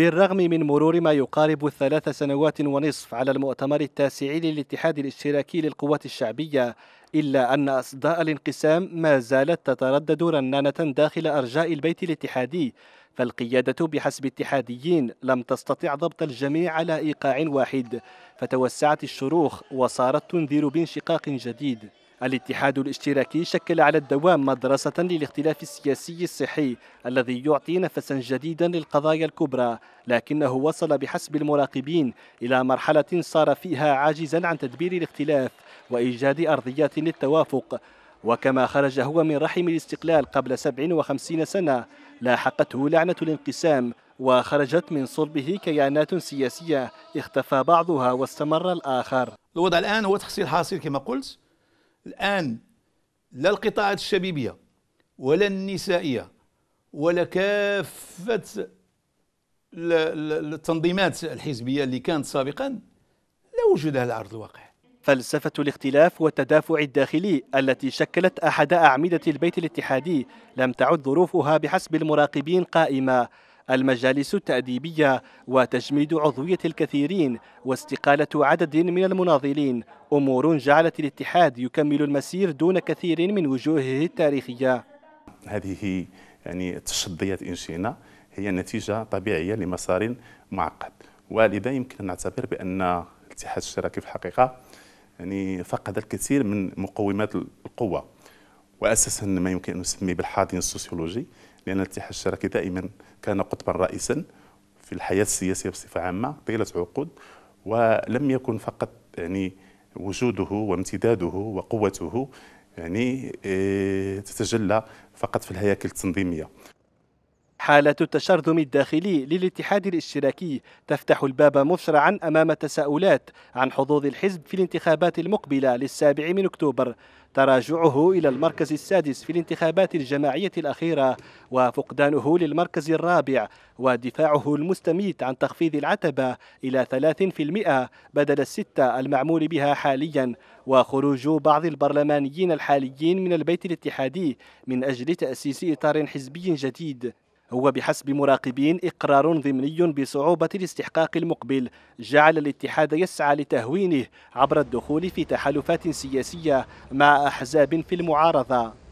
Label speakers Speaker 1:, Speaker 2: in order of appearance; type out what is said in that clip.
Speaker 1: بالرغم من مرور ما يقارب الثلاث سنوات ونصف على المؤتمر التاسع للاتحاد الاشتراكي للقوات الشعبية إلا أن أصداء الانقسام ما زالت تتردد رنانة داخل أرجاء البيت الاتحادي فالقيادة بحسب اتحاديين لم تستطع ضبط الجميع على إيقاع واحد فتوسعت الشروخ وصارت تنذر بانشقاق جديد الاتحاد الاشتراكي شكل على الدوام مدرسة للاختلاف السياسي الصحي الذي يعطي نفسا جديدا للقضايا الكبرى لكنه وصل بحسب المراقبين إلى مرحلة صار فيها عاجزا عن تدبير الاختلاف وإيجاد أرضيات للتوافق وكما خرج هو من رحم الاستقلال قبل 57 سنة لاحقته لعنة الانقسام وخرجت من صلبه كيانات سياسية اختفى بعضها واستمر الآخر الوضع الآن هو تحصيل حاصل كما قلت الآن لا القطاعات الشبيبية ولا النسائية ولا كافة التنظيمات الحزبية اللي كانت سابقا لا وجود على أرض الواقع فلسفة الاختلاف والتدافع الداخلي التي شكلت أحد أعمدة البيت الاتحادي لم تعد ظروفها بحسب المراقبين قائمة المجالس التأديبية وتجميد عضوية الكثيرين واستقالة عدد من المناضلين أمور جعلت الاتحاد يكمل المسير دون كثير من وجوهه التاريخية
Speaker 2: هذه يعني التشظيات إن شئنا هي نتيجة طبيعية لمسار معقد ولذا يمكن أن نعتبر بأن الاتحاد الاشتراكي في الحقيقة يعني فقد الكثير من مقومات القوة وأساسا ما يمكن أن نسميه بالحاضن السوسيولوجي لأن الاتحاد الشراكي دائما كان قطبا رئيسا في الحياة السياسية بصفة عامة طيلة عقود ولم يكن فقط يعني وجوده وامتداده وقوته يعني آه، تتجلى فقط في الهياكل التنظيمية
Speaker 1: حالة التشرذم الداخلي للاتحاد الاشتراكي تفتح الباب مسرعا أمام تساؤلات عن حظوظ الحزب في الانتخابات المقبلة للسابع من أكتوبر تراجعه إلى المركز السادس في الانتخابات الجماعية الأخيرة وفقدانه للمركز الرابع ودفاعه المستميت عن تخفيض العتبة إلى 3% بدل الستة المعمول بها حاليا وخروج بعض البرلمانيين الحاليين من البيت الاتحادي من أجل تأسيس إطار حزبي جديد هو بحسب مراقبين إقرار ضمني بصعوبة الاستحقاق المقبل جعل الاتحاد يسعى لتهوينه عبر الدخول في تحالفات سياسية مع أحزاب في المعارضة